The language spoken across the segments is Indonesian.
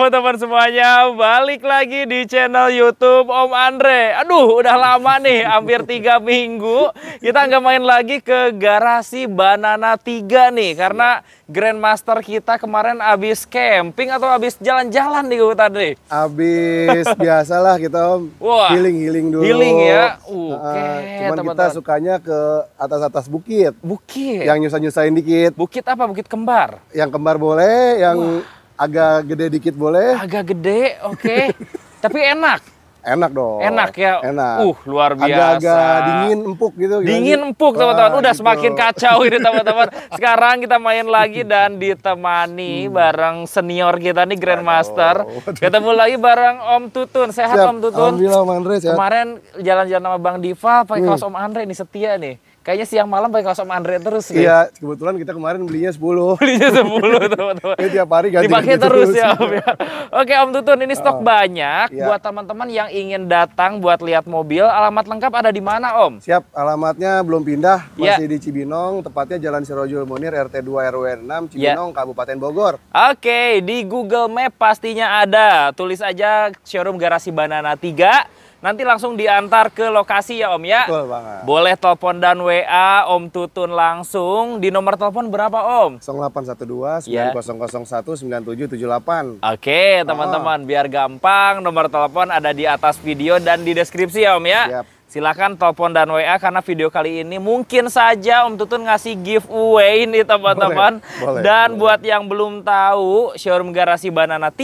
teman-teman semuanya, balik lagi di channel YouTube Om Andre. Aduh, udah lama nih, hampir tiga minggu. Kita nggak main lagi ke garasi Banana tiga nih, karena Grandmaster kita kemarin abis camping atau abis jalan-jalan di hutan nih. Abis biasalah kita Om, healing-healing dulu. Healing ya, ah, Okay, uh, cuman kita sukanya ke atas-atas bukit. Bukit? Yang nyusah-nyusahin dikit. Bukit apa? Bukit kembar? Yang kembar boleh, yang... Wah Agak gede dikit boleh. Agak gede, oke. Okay. Tapi enak. Enak dong. Enak ya. Enak. Uh, luar biasa. Agak-agak dingin empuk gitu. Dingin empuk teman-teman. Udah gitu. semakin kacau ini teman-teman. Sekarang kita main lagi dan ditemani hmm. bareng senior kita nih Grandmaster. Ketemu lagi bareng Om Tutun. Sehat Siap. Om Tutun? Alhamdulillah Om Andre sehat. Kemarin jalan-jalan sama Bang Diva pakai hmm. kaos Om Andre Ini setia nih kayaknya siang malam pakai kaos sama Andre terus Iya, kebetulan kita kemarin belinya 10. belinya 10, teman-teman. Ini iya, tiap hari ganti Dipakai terus, terus ya, Om ya. Oke, Om Tutun, ini stok uh, banyak iya. buat teman-teman yang ingin datang buat lihat mobil. Alamat lengkap ada di mana, Om? Siap, alamatnya belum pindah, iya. masih yeah. di Cibinong, tepatnya Jalan Sirojul Munir RT 2 RW 6 Cibinong, yeah. Kabupaten Bogor. Oke, di Google Map pastinya ada. Tulis aja showroom garasi Banana 3 nanti langsung diantar ke lokasi ya Om ya. Betul banget. Boleh telepon dan WA Om Tutun langsung di nomor telepon berapa Om? 0812 yeah. 9001 9778. Oke, teman-teman oh. biar gampang nomor telepon ada di atas video dan di deskripsi ya Om ya. Siap. Silahkan telepon dan WA karena video kali ini mungkin saja Om Tutun ngasih giveaway nih teman-teman. Dan boleh. buat yang belum tahu showroom garasi Banana 3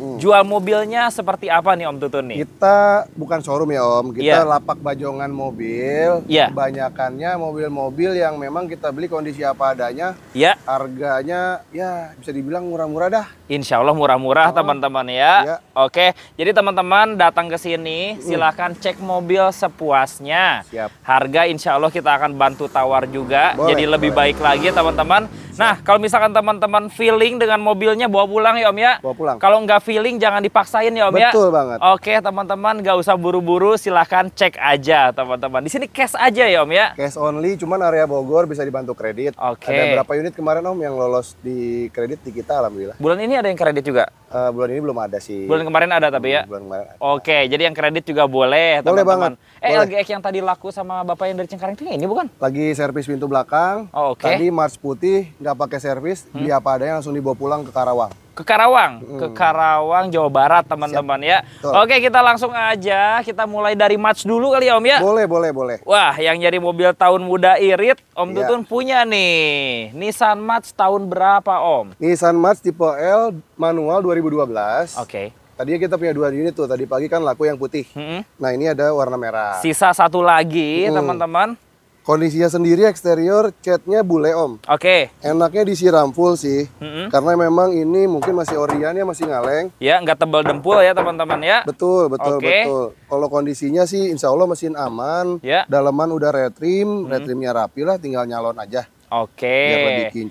hmm. jual mobilnya seperti apa nih Om Tutun nih? Kita bukan showroom ya Om, kita yeah. lapak bajongan mobil. Yeah. Kebanyakannya mobil-mobil yang memang kita beli kondisi apa adanya. Yeah. Harganya ya bisa dibilang murah-murah dah. Insya Allah murah-murah teman oh. teman-teman ya. Yeah. Oke, jadi teman-teman datang ke sini hmm. silahkan cek mobil sepuasnya. Siap. Harga insya Allah kita akan bantu tawar juga. Boleh, jadi lebih boleh. baik lagi teman-teman. Nah kalau misalkan teman-teman feeling dengan mobilnya bawa pulang ya Om ya. Bawa pulang. Kalau nggak feeling jangan dipaksain ya Om Betul ya. Betul banget. Oke teman-teman nggak usah buru-buru silahkan cek aja teman-teman. Di sini cash aja ya Om ya. Cash only cuman area Bogor bisa dibantu kredit. Oke. Ada berapa unit kemarin Om yang lolos di kredit di kita alhamdulillah. Bulan ini ada yang kredit juga? Uh, bulan ini belum ada sih. Bulan kemarin ada tapi ya. Hmm, bulan kemarin. Ada. Oke, jadi yang kredit juga boleh. Boleh teman -teman. banget. Eh, boleh. yang tadi laku sama bapak yang dari Cengkareng itu ini bukan? Lagi servis pintu belakang. Oh, oke. Okay. Tadi Mars putih nggak pakai servis, hmm. dia apa adanya langsung dibawa pulang ke Karawang ke Karawang, hmm. ke Karawang, Jawa Barat, teman-teman ya. Tuh. Oke, kita langsung aja. Kita mulai dari match dulu kali ya, Om ya. Boleh, boleh, boleh. Wah, yang jadi mobil tahun muda irit, Om ya. Tutun punya nih. Nissan Match tahun berapa, Om? Nissan Match tipe L manual 2012. Oke. Okay. Tadi kita punya dua unit tuh. Tadi pagi kan laku yang putih. -hmm. Nah, ini ada warna merah. Sisa satu lagi, mm. teman-teman. Hmm. Kondisinya sendiri eksterior catnya bule om. Oke. Okay. Enaknya disiram full sih, mm-hmm. karena memang ini mungkin masih orian masih ngaleng. Ya nggak tebal dempul ya teman-teman ya. Betul betul okay. betul. Kalau kondisinya sih insya Allah mesin aman, ya. daleman udah retrim, mm-hmm. retrimnya rapi lah, tinggal nyalon aja. Oke. Biar lebih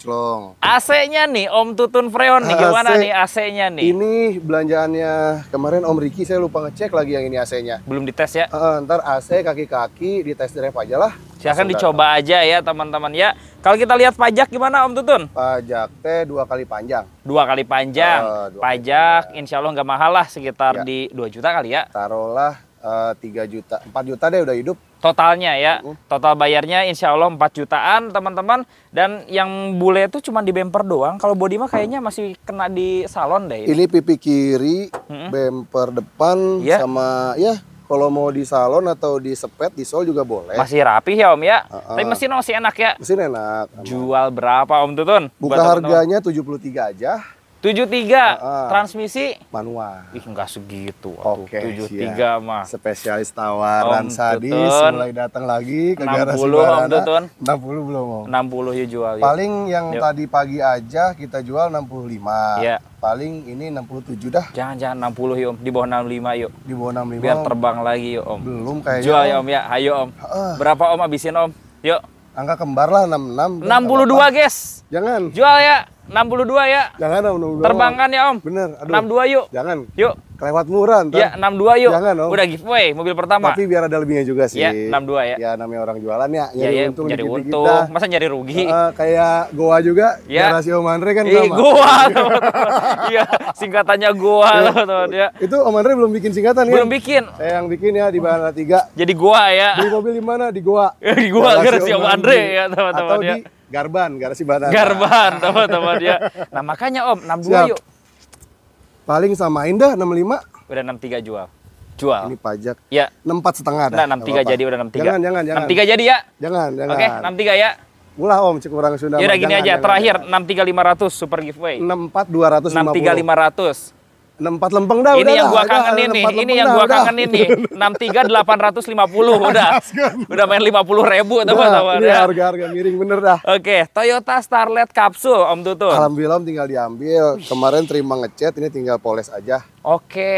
AC-nya nih Om Tutun Freon nih ah, gimana AC, nih AC-nya nih? Ini belanjaannya kemarin Om Riki saya lupa ngecek lagi yang ini AC-nya. Belum dites ya? Uh, ntar AC kaki-kaki dites drive aja lah. Silahkan dicoba datang. aja ya teman-teman ya. Kalau kita lihat pajak gimana Om Tutun? Pajak teh dua kali panjang. Dua kali panjang. Uh, dua pajak kali insya Allah nggak mahal lah sekitar ya. di 2 juta kali ya. Taruhlah Eh, tiga juta, 4 juta deh udah hidup. Totalnya ya, uh. total bayarnya insya Allah 4 jutaan teman-teman. Dan yang bule itu cuma di bemper doang, kalau body mah kayaknya masih kena di salon deh. Ini, ini pipi kiri, hmm. bemper depan, yeah. sama ya kalau mau di salon atau di sepet, di sol juga boleh. Masih rapi ya om ya, uh -uh. tapi mesin masih enak ya? Mesin enak. Jual berapa om Tutun? Buka harganya tujuh teman 73 aja. 73 uh, transmisi manual. Ih enggak segitu Oke, okay, 73 mah. Spesialis tawaran om sadis tutun. mulai datang lagi ke 60, garasi puluh Om Tutun. puluh belum Om. 60 ya jual. Yuk. Ya. Paling yang yuk. tadi pagi aja kita jual enam 65. Ya. Paling ini enam puluh tujuh dah. Jangan-jangan enam puluh ya, yuk di bawah 65 yuk. Di bawah 65. Biar terbang lagi yuk Om. Belum kayak Jual ya Om ya. Ayo Om. Uh. Berapa Om abisin Om? Yuk. Angka kembar lah puluh dua guys. Jangan. Jual ya. 62 ya. Jangan om 62. Terbangkan ya om. Bener. Aduh. 62 yuk. Jangan. Yuk. Lewat murah ntar. Ya, 62 yuk. Jangan dong. Udah giveaway mobil pertama. Tapi biar ada lebihnya juga sih. Ya, 62 ya. Ya namanya orang jualan ya, ya nyari ya, ya, untung nyari untung. Kita. Masa nyari rugi? Uh, kayak Goa juga, ya. rasio Om Andre kan sama. Eh, Goa, Iya, singkatannya Goa loh ya. teman ya. Itu Om Andre belum bikin singkatan kan? Belum bikin. Saya yang bikin ya di Bahana 3. Jadi Goa ya. Di mobil di mana? Di Goa. di Goa, garasi Om Andre ya teman-teman ya. Garban, garasi Bahana. Garban, teman-teman ya. Nah makanya Om, 62 Siap. yuk. Paling samain dah 65. Udah 63 jual. Jual. Ini pajak. Ya. 64 setengah dah. Nah, 63 apa -apa. jadi udah 63. Jangan, jangan, jangan. 63 jadi ya. Jangan, jangan. Oke, okay, 63 ya. Ulah Om, cek orang Sunda. Ya udah gini jangan, aja, jangan, terakhir 63500 super giveaway. 64250. 63500 empat lempeng dah. Ini yang gua kangenin nih. Ini yang gua kangenin nih. Enam tiga delapan ratus lima puluh udah. udah main lima puluh ribu teman-teman. harga-harga iya, ya. miring bener dah. Oke, Toyota Starlet kapsul Om Tutun. Alhamdulillah Om tinggal diambil. Kemarin terima ngecat, ini tinggal poles aja. Oke,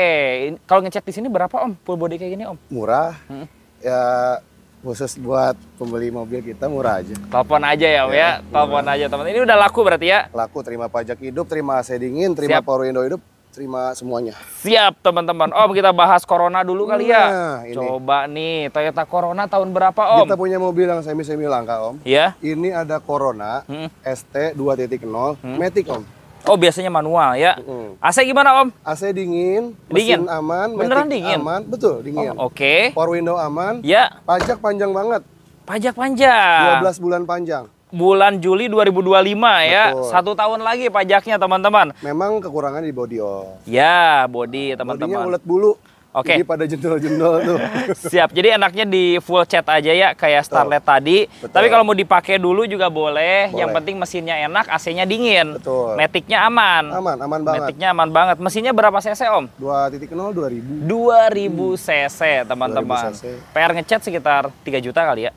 kalau ngecat di sini berapa Om? Full body kayak gini Om? Murah. Hmm. Ya khusus buat pembeli mobil kita murah aja. Telepon aja ya, Om iya, ya. ya. Telepon aja teman. Ini udah laku berarti ya? Laku, terima pajak hidup, terima AC dingin, terima Siap. Power Window hidup, terima semuanya. Siap teman-teman. Om kita bahas Corona dulu kali ya. Nah, ini. Coba nih Toyota Corona tahun berapa Om? Kita punya mobil yang semi-semi langka Om. Iya. Ini ada Corona hmm. ST 2.0 hmm. Matic Om. Oh biasanya manual ya. Hmm. AC gimana Om? AC dingin, dingin. mesin aman, beneran dingin. Aman, betul dingin. Oh, Oke. Okay. Power window aman. Ya. Pajak panjang banget. Pajak panjang. 12 bulan panjang bulan Juli 2025 ya. Betul. ya. Satu tahun lagi pajaknya teman-teman. Memang kekurangan di body oil. Oh. Ya, body teman-teman. Bodinya ulet bulu. Oke. Okay. pada jendol-jendol tuh. Siap. Jadi enaknya di full chat aja ya kayak Betul. Starlet tadi. Betul. Tapi kalau mau dipakai dulu juga boleh. boleh. Yang penting mesinnya enak, AC-nya dingin. Betul. Metiknya aman. Aman, aman banget. Metiknya aman banget. Mesinnya berapa cc, Om? 2.0 2000. 2000 cc, hmm. teman-teman. PR ngecat sekitar 3 juta kali ya.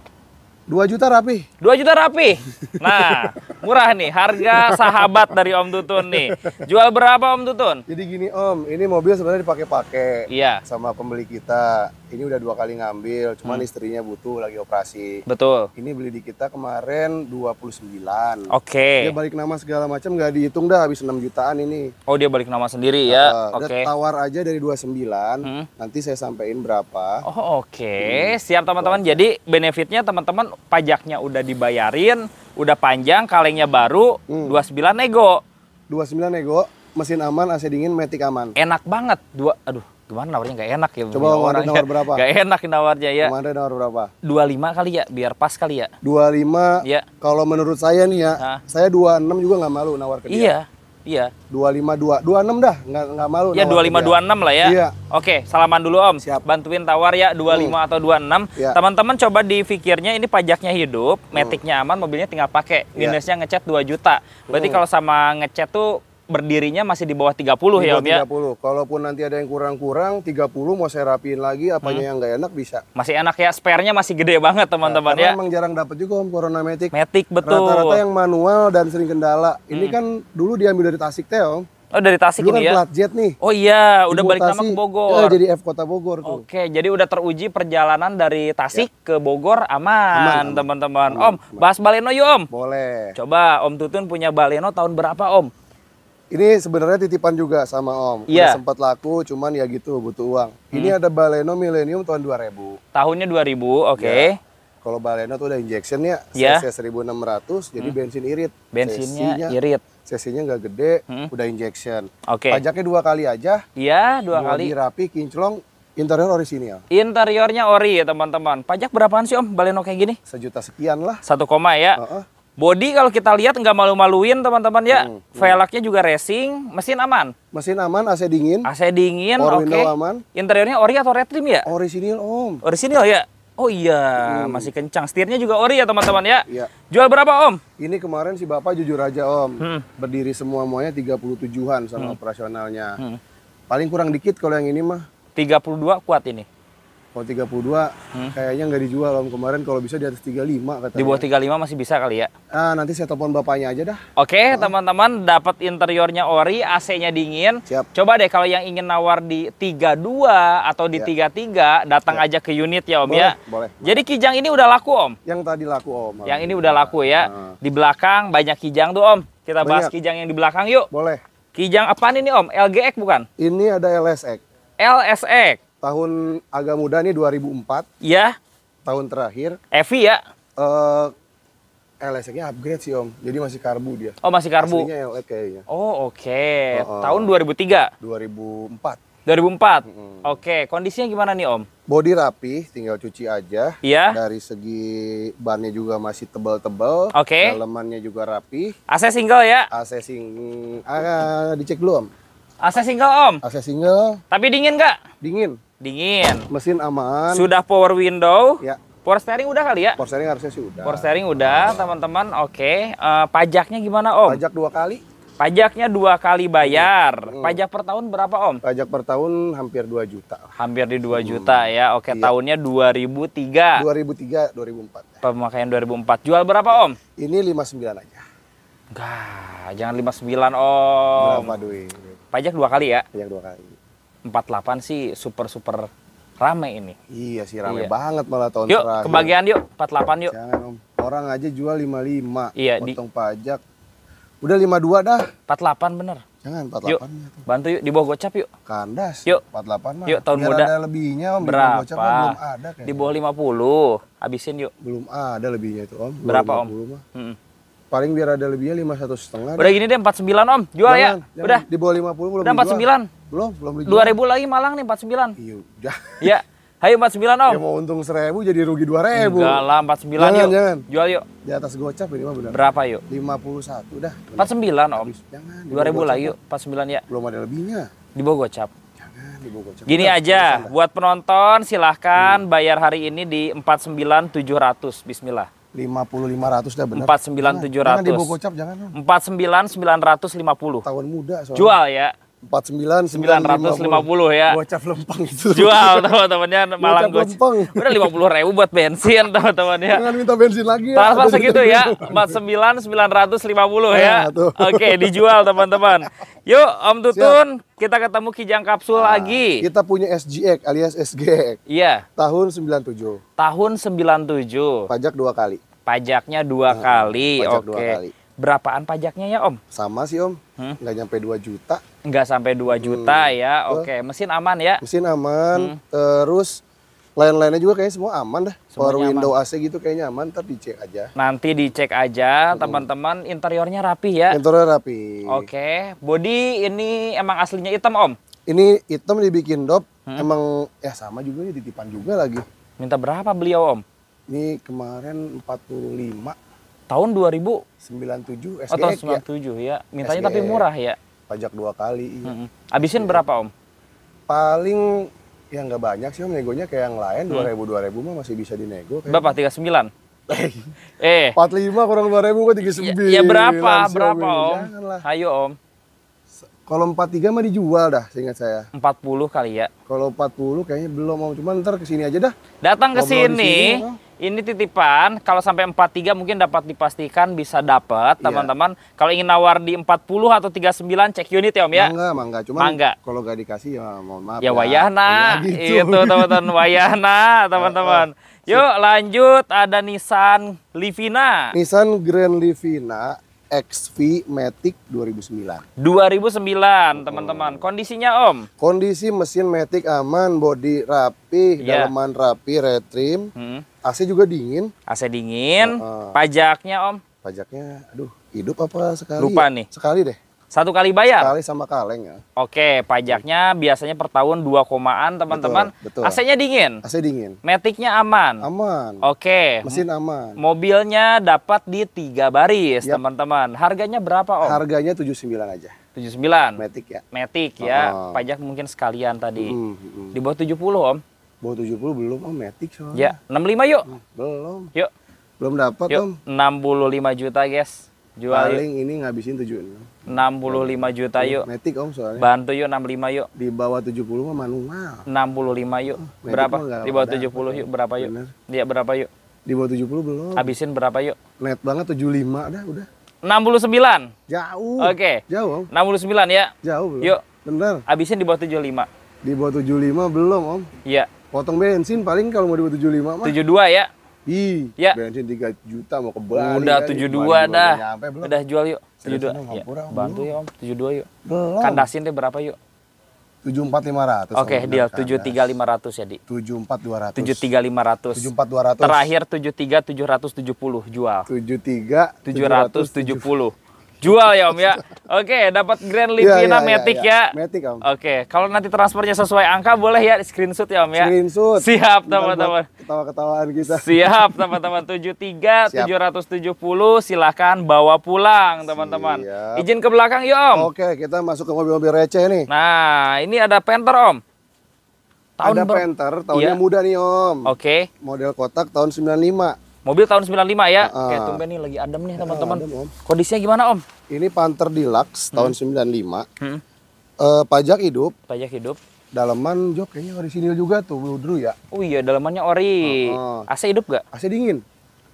2 juta rapi. 2 juta rapi. Nah, murah nih harga sahabat dari Om Tutun nih. Jual berapa Om Tutun? Jadi gini Om, ini mobil sebenarnya dipakai-pakai iya. sama pembeli kita. Ini udah dua kali ngambil, cuman hmm. istrinya butuh lagi operasi. Betul. Ini beli di kita kemarin 29. Oke. Okay. Dia balik nama segala macam nggak dihitung dah habis 6 jutaan ini. Oh, dia balik nama sendiri ya. Uh, oke. Okay. Tawar aja dari 29. Hmm. Nanti saya sampaikan berapa. Oh, oke. Okay. Hmm. Siap teman-teman. Jadi benefitnya teman-teman pajaknya udah dibayarin, udah panjang, kalengnya baru, hmm. 29 nego. 29 nego, mesin aman, AC dingin, metik aman. Enak banget. Dua aduh, gimana nawarnya nggak enak ya. Coba nawarin nawar berapa? Nggak enak nawarnya ya. Kemarin nawar berapa? 25 kali ya, biar pas kali ya. 25. Ya. Kalau menurut saya nih ya, nah. saya 26 juga nggak malu nawar ke dia. Iya. Iya. 252, 26 dah, nggak, nggak malu. Ya 25, 26 lah ya. Iya. Oke, salaman dulu Om. Siap. Bantuin tawar ya 25 hmm. atau 26. teman iya. Teman-teman coba difikirnya ini pajaknya hidup, hmm. metiknya aman, mobilnya tinggal pakai. Minusnya ya. ngecat 2 juta. Berarti hmm. kalau sama ngecat tuh berdirinya masih di bawah 30 di ya, bawah ya Om 30. ya? Kalaupun nanti ada yang kurang-kurang, 30 mau saya rapiin lagi, apanya hmm. yang nggak enak bisa. Masih enak ya, sparenya masih gede banget nah, teman-teman nah, ya. Memang jarang dapat juga Om Corona Matic. Matic betul. Rata-rata yang manual dan sering kendala. Hmm. Ini kan dulu diambil dari Tasik teh Om. Oh dari Tasik Dulu ini kan ya? plat jet nih. Oh iya, udah balik nama ke Bogor. Ya, jadi F Kota Bogor tuh. Oke, jadi udah teruji perjalanan dari Tasik ya. ke Bogor aman, teman-teman. Om, aman. bahas Baleno yuk Om. Boleh. Coba Om Tutun punya Baleno tahun berapa Om? Ini sebenarnya titipan juga sama Om. Iya. Yeah. Sempat laku, cuman ya gitu butuh uang. Hmm. Ini ada Baleno Millennium tahun 2000. Tahunnya 2000, oke. Okay. Ya. Kalau Baleno tuh udah injection ya, yeah. CC 1600, hmm. jadi bensin irit. Bensinnya Sesinya, irit. CC-nya nggak gede, hmm. udah injection. Oke. Okay. Pajaknya dua kali aja. Iya, dua kali. rapi, kinclong, Interior orisinil. Interiornya ori ya teman-teman. Pajak berapaan sih om Baleno kayak gini? Sejuta sekian lah. Satu koma ya. Uh -uh. Body kalau kita lihat nggak malu-maluin teman-teman ya. Hmm, hmm, Velgnya juga racing, mesin aman. Mesin aman, AC dingin. AC dingin, oke. Okay. aman. Interiornya ori atau red trim ya? Orisinil, Om. Orisinil ya. Oh iya, hmm. masih kencang. Setirnya juga ori ya teman-teman ya. Iya. Jual berapa, Om? Ini kemarin si Bapak jujur aja, Om. Hmm. Berdiri semua semuanya 37-an sama hmm. operasionalnya. Hmm. Paling kurang dikit kalau yang ini mah. 32 kuat ini. Kalau 32 hmm. kayaknya nggak dijual om kemarin kalau bisa di atas 35 katanya. Di bawah 35 masih bisa kali ya? Ah, nanti saya telepon bapaknya aja dah. Oke, okay, ah. teman-teman dapat interiornya ori, AC-nya dingin. Siap. Coba deh kalau yang ingin nawar di 32 atau di ya. 33 datang ya. aja ke unit ya om ya. boleh, ya. Boleh. Jadi kijang ini udah laku om? Yang tadi laku om. Yang ini udah laku ya. Nah. Di belakang banyak kijang tuh om. Kita banyak. bahas kijang yang di belakang yuk. Boleh. Kijang apaan ini om? LGX bukan? Ini ada LSX. LSX tahun agak muda nih 2004. Iya. Tahun terakhir. Evi ya? Eh Uh, eh, LSX-nya upgrade sih om, jadi masih karbu dia. Oh masih karbu? Aslinya LED kayaknya. Oh oke, okay. uh, oh. tahun 2003? 2004. 2004. Mm -hmm. Oke, okay. kondisinya gimana nih Om? Body rapi, tinggal cuci aja. Iya. Dari segi bannya juga masih tebal-tebal. Oke. Okay. Dalemannya juga rapi. AC single ya? AC single, ah, dicek belum. AC single om? AC single. Tapi dingin nggak? Dingin. Dingin. Mesin aman. Sudah power window. Ya. Power steering udah kali ya? Power steering harusnya sih udah. Power steering udah, teman-teman. Oke. Okay. Uh, eh, pajaknya gimana om? Pajak dua kali. Pajaknya dua kali bayar. Hmm. hmm. Pajak per tahun berapa Om? Pajak per tahun hampir 2 juta. Hampir di 2 hmm. juta ya. Oke, iya. tahunnya 2003. 2003 2004. Pemakaian 2004. Jual berapa Om? Ini 59 aja. Enggak, jangan 59 Om. Berapa duit? Pajak dua kali ya? Pajak dua kali. 48 sih super-super rame ini. Iya sih rame iya. banget malah tahun yuk, terakhir. Yuk kebagian yuk 48 yuk. Jangan om. Orang aja jual 55. Iya. Potong di... pajak. Udah 52 dah. 48 bener. Jangan 48. Yuk, ya, bantu yuk di bawah gocap yuk. Kandas. Yuk. 48 mah. Yuk tahun Biar muda. ada lebihnya om. Berapa? Di bawah gocap belum ada kayaknya. Di bawah 50. Habisin yuk. Belum ada lebihnya itu om. Berapa om? Mah. Hmm. Paling biar ada lebihnya lima satu setengah. Udah gini deh empat sembilan om, jual ya. jangan, ya. Jangan. Udah. Di bawah lima puluh belum. Udah empat sembilan. Belum belum dijual. Dua ribu lagi Malang nih empat sembilan. Iya ya ya. Hayo empat sembilan om. Ya mau untung seribu jadi rugi dua ribu. Enggak lah empat sembilan yuk. Jangan. Jual yuk. Di atas gocap ini mah benar. Berapa yuk? Lima puluh satu udah Empat sembilan om. Jangan. Dua ribu lagi yuk. Empat sembilan ya. Belum ada lebihnya. Di bawah gocap. Gini aja, buat penonton silahkan hmm. bayar hari ini di 49700. Bismillah. 5500 dah benar. 49700. Jangan di buku cap jangan. 49950. Tahun muda soalnya. Jual ya empat 49 950 ya. Bocah lempang itu. Jual teman-temannya malam gue. Udah puluh ribu buat bensin teman-teman ya. Jangan minta bensin lagi ya. Transfer segitu ya. 49 950 ya. ya Oke, dijual teman-teman. Yuk Om Tutun, kita ketemu Kijang Kapsul nah, lagi. Kita punya SGX alias SGX. Iya. Tahun sembilan tujuh Tahun sembilan tujuh Pajak dua kali. Pajaknya dua kali. Oke. Dua kali. Berapaan pajaknya ya Om? Sama sih Om. Hmm? Nggak nyampe 2 juta nggak sampai 2 hmm. juta hmm. ya oke okay. mesin aman ya mesin aman hmm. terus lain-lainnya juga kayaknya semua aman dah. Power window AC gitu kayaknya aman, tapi dicek aja. Nanti dicek aja, hmm. teman-teman. Hmm. Interiornya rapi ya? Interior rapi. Oke, okay. body ini emang aslinya hitam om? Ini hitam dibikin dop, hmm. emang ya sama juga ya titipan juga lagi. Minta berapa beliau om? Ini kemarin 45. Tahun 2000? 97 SGX tahun 97 ya. ya. Mintanya SGX. tapi murah ya? pajak dua kali. Iya. Hmm. Abisin ya. berapa om? Paling ya nggak banyak sih om negonya kayak yang lain mm. dua ribu dua ribu mah masih bisa dinego. Kayak berapa gitu. tiga sembilan? eh, empat lima kurang dua ribu kok tiga sembilan. Ya, ya berapa berapa om? Janganlah. Ayo om. Kalau 43 mah dijual dah, seingat saya. 40 kali ya. Kalau 40 kayaknya belum mau, cuman ntar sini aja dah. Datang ke sini. Ini titipan, kalau sampai 43 mungkin dapat dipastikan bisa dapat, iya. teman-teman. Yeah. Kalau ingin nawar di 40 atau 39 cek unit ya, Om ya. Mangga, mangga. Cuma. mangga. kalau gak dikasih ya mohon maaf. Ya, ya. wayahna. Ya, gitu. Itu iya, teman-teman wayahna, teman-teman. Oh, oh. Yuk lanjut ada Nissan Livina. Nissan Grand Livina XV Matic 2009. 2009, teman-teman. Kondisinya Om? Kondisi mesin Matic aman, bodi rapi, yeah. dalaman rapi, retrim. Hmm. AC juga dingin. AC dingin. Uh, uh. Pajaknya Om? Pajaknya aduh, hidup apa sekali? Lupa ya? nih. Sekali deh. Satu kali bayar? Kali sama kaleng ya. Oke, pajaknya biasanya per tahun 2 komaan teman-teman. AC-nya dingin? AC dingin. Metiknya aman? Aman. Oke. Mesin aman. Mobilnya dapat di tiga baris teman-teman. Yep. Harganya berapa Om? Harganya 79 aja. 79? Metik ya. Metik ya, oh. pajak mungkin sekalian tadi. Hmm, hmm. Di bawah 70 Om? Bawah 70 belum Om, metik soalnya. Ya, 65 yuk. Hmm, belum. Yuk. Belum dapat Om. 65 juta guys. Jual Paling yuk. ini ngabisin 76. 65 juta iya, yuk. metik om soalnya. Bantu yuk 65 yuk. Di bawah 70 mah manual. 65 yuk. Oh, berapa? Di bawah 70 yuk berapa yuk? Bener. Dia berapa yuk? Di bawah 70 belum. Habisin berapa yuk? Net banget 75 dah udah. 69. Jauh. Oke. Okay. Jauh om. 69 ya. Jauh belum. Yuk. Bener. Habisin di bawah 75. Di bawah 75 belum om. Iya. Potong bensin paling kalau mau di bawah 75 mah. 72 ya. Ih, ya. bensin 3 juta mau ke Bali. Udah 72 kan? dah. Nyampe, Udah jual yuk. 72. Ya. Kurang, Bantu yuk, Om, 72 yuk. Belum. Kandasin deh berapa yuk? 74500. Oke, okay, deal 73500 ya, Di. 74200. 73500. 74200. Terakhir 73770 jual. 73 770. Jual ya Om ya. Oke, dapat Grand Livina iya, yeah, ya, iya, Matic ya. ya. Matic Om. Oke, kalau nanti transfernya sesuai angka boleh ya screenshot ya Om ya. Screenshot. Siap teman-teman. Ketawa-ketawaan kita. Siap teman-teman 73 Siap. 770 Silakan bawa pulang teman-teman. Izin ke belakang yuk Om. Oke, kita masuk ke mobil-mobil receh nih. Nah, ini ada Panther Om. Tahun ada Panther, tahunnya iya. muda nih Om. Oke. Okay. Model kotak tahun 95. Mobil tahun 95 ya. Uh, ya tumben nih lagi adem nih teman-teman. Uh, Kondisinya gimana Om? Ini Panther Deluxe hmm. tahun sembilan 95. Hmm. Uh, pajak hidup. Pajak hidup. Daleman Jok kayaknya orisinil juga tuh dulu dulu ya. Oh iya, dalemannya ori. Uh, uh. AC hidup gak? AC dingin.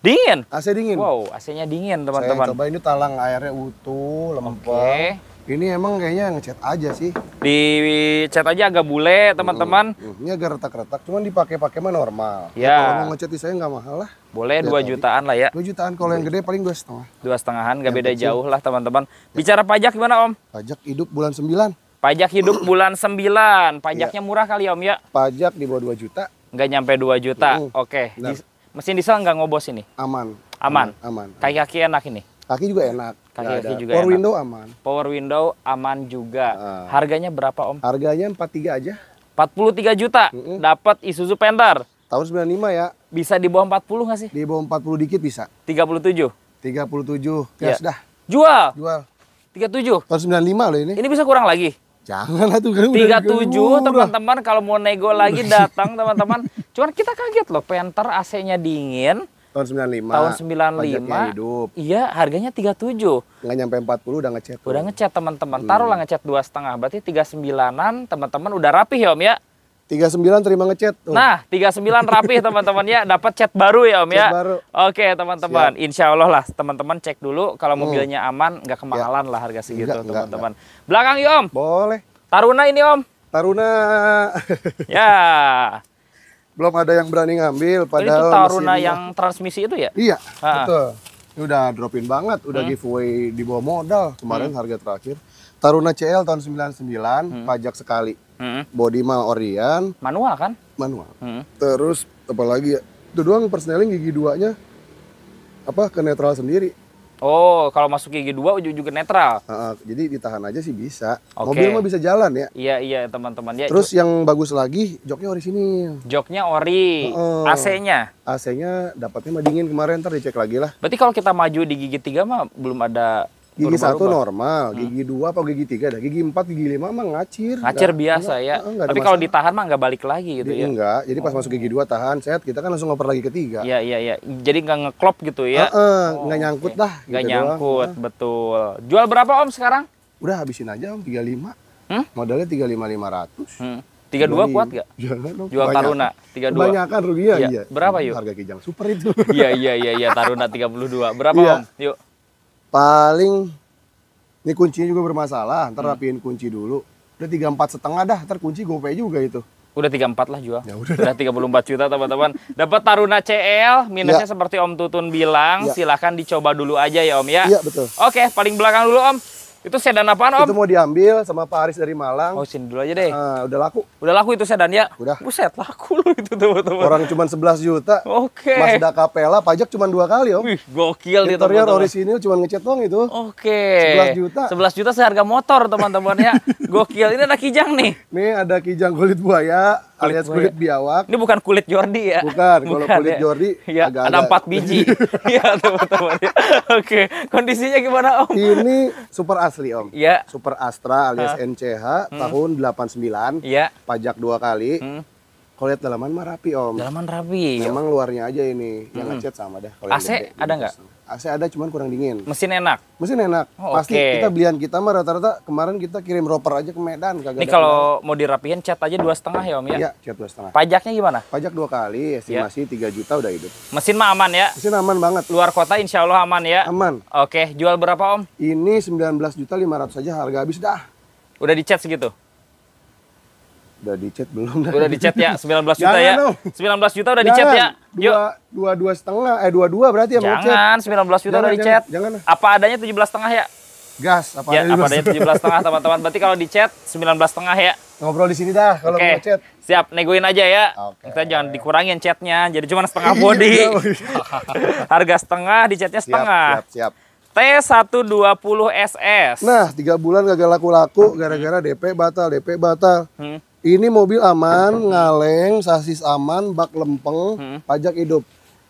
Dingin? AC dingin. Wow, AC-nya dingin teman-teman. Saya coba ini talang airnya utuh, lempeng. Okay. Ini emang kayaknya ngecat aja sih. Dicat aja agak bule, teman-teman. Hmm, ini agak retak-retak, cuman dipakai-pakai mah normal. Ya. ya kalau mau ngecat saya nggak mahal lah. Boleh dua jutaan lah ya. Dua jutaan kalau yang gede paling dua setengah. Dua setengahan, nggak beda kecil. jauh lah teman-teman. Ya. Bicara pajak gimana om? Pajak hidup bulan sembilan. Pajak hidup bulan sembilan. Pajaknya ya. murah kali om ya? Pajak di bawah dua juta. Nggak nyampe dua juta, hmm. oke. Okay. Di, mesin diesel nggak ngobos ini? Aman. Aman? Aman. Aman. Kaki-kaki enak ini? Kaki juga enak kaki kaki juga power enak. window aman power window aman juga uh, harganya berapa om harganya 43 aja 43 juta mm -hmm. dapat Isuzu Panther tahun 95 ya bisa di bawah 40 nggak sih di bawah 40 dikit bisa 37 37 ya, ya. sudah jual jual 37 tahun 95 loh ini ini bisa kurang lagi Jangan lah tuh 37 kan teman-teman kalau mau nego lagi datang teman-teman. Cuman kita kaget loh, Panther AC-nya dingin, Tahun 95. Tahun 95. hidup. Iya, harganya 37. enggak nyampe 40 udah ngecat. Udah ngecat teman-teman. Hmm. Taruhlah ngecat dua setengah. Berarti 39-an teman-teman udah rapi ya Om ya? 39 terima ngecat. Oh. Nah, 39 rapih teman-teman ya, dapat cat baru ya Om cat ya. Baru. Oke, teman-teman. Insya Allah lah teman-teman cek dulu kalau hmm. mobilnya aman nggak kemahalan ya. lah harga segitu teman-teman. Belakang ya Om. Boleh. Taruna ini Om. Taruna. ya. belum ada yang berani ngambil padahal itu Taruna yang transmisi itu ya? Iya, ha. Ah. betul. Ini udah dropin banget, udah hmm. giveaway di bawah modal kemarin hmm. harga terakhir. Taruna CL tahun 99, hmm. pajak sekali. Hmm. Body mah Orion. Manual kan? Manual. Hmm. Terus apalagi ya? Itu doang persneling gigi duanya apa ke netral sendiri. Oh, kalau masuk gigi dua ujung-ujungnya netral. Uh, uh, jadi ditahan aja sih bisa. Okay. Mobil mah bisa jalan ya. Iya iya teman-teman ya. Terus yang bagus lagi joknya ori sini. Joknya ori. Uh, AC-nya. AC-nya dapatnya mah dingin kemarin ntar dicek lagi lah. Berarti kalau kita maju di gigi tiga mah belum ada gigi satu normal, hmm. gigi dua atau gigi tiga, ada gigi empat, gigi lima mah ngacir. Ngacir gak, biasa enggak, ya. Enggak, Tapi kalau ditahan mah nggak balik lagi gitu Di, ya. Enggak, jadi pas oh. masuk gigi dua tahan, set kita kan langsung ngoper lagi ketiga. Iya iya iya, jadi nggak ngeklop gitu ya. Nggak uh, uh, oh, nyangkut okay. lah. Gitu nggak nyangkut, doang. betul. Jual berapa om sekarang? Udah habisin aja om tiga lima. Hmm? Modalnya tiga lima lima ratus. Hmm. Tiga dua kuat gak? Jangan dong. Jual Taruna tiga dua. kan rugi ya. Iya. iya. Berapa yuk? Harga kijang super itu. Iya iya iya iya Taruna tiga puluh dua. Berapa iya. om? Yuk paling ini kuncinya juga bermasalah ntar hmm. rapiin kunci dulu udah tiga empat setengah dah ntar kunci gue juga itu udah tiga empat lah jual. Ya udah. Udah 34 juta teman-teman. Dapat Taruna CL, minusnya ya. seperti Om Tutun bilang, ya. silahkan dicoba dulu aja ya Om ya. ya betul. Oke, paling belakang dulu Om. Itu sedan apaan Om? Itu mau diambil sama Pak Aris dari Malang. Oh sini dulu aja deh. Uh, udah laku. Udah laku itu sedan ya? Udah. Buset laku lu itu teman-teman. Orang cuma 11 juta. Oke. Okay. Mazda kapela pajak cuma dua kali Om. Wih gokil dia teman-teman. Interior orisinil cuma ngecat doang itu. Oke. Okay. 11 juta. 11 juta seharga motor teman-teman ya. gokil. Ini ada kijang nih. Nih ada kijang kulit buaya kulit alias kulit biawak. Ini bukan kulit Jordi ya? Bukan, bukan kalau kulit ya. Jordi ya, agak ada empat biji. Iya teman-teman. Ya. Oke, kondisinya gimana Om? Ini super asli asli Om. Iya. Super Astra alias huh? NCH hmm. tahun 89. Iya. Pajak dua kali. Hmm. Kalau lihat dalaman mah rapi Om. Dalaman rapi. Memang luarnya aja ini. Yang hmm. ngecat sama dah. AC ada nggak? AC ada cuman kurang dingin. Mesin enak. Mesin enak. Oh, Pasti okay. kita belian kita mah rata-rata kemarin kita kirim roper aja ke Medan kagak. Ini kalau mau dirapihin cat aja dua setengah ya Om ya? Iya, cat dua setengah. Pajaknya gimana? Pajak dua kali, estimasi iya. tiga 3 juta udah hidup. Mesin mah aman ya? Mesin aman banget. Luar kota insya Allah aman ya? Aman. Oke, jual berapa Om? Ini 19 juta 500 aja harga habis dah. Udah dicat segitu? Udah dicet belum? Udah dicet ya, 19 juta Jangan ya. Dong. 19 juta udah dicet ya. Yuk. Dua, dua, setengah, eh dua dua berarti ya Jangan, 19 juta udah dicet Jangan, Apa adanya 17 setengah ya? Gas, apa ya, adanya tujuh apa adanya 17 setengah teman-teman. Berarti kalau sembilan 19 setengah ya. Ngobrol di sini dah kalau okay. mau chat. Siap, negoin aja ya. Okay. Kita jangan dikurangin chatnya, jadi cuma setengah body. Iya, iya. Harga setengah, dicetnya setengah. Siap, siap, siap. T120 SS. Nah, tiga bulan gagal laku-laku gara-gara DP batal, DP batal. Hmm. Ini mobil aman, ngaleng, sasis aman, bak lempeng, hmm. pajak hidup.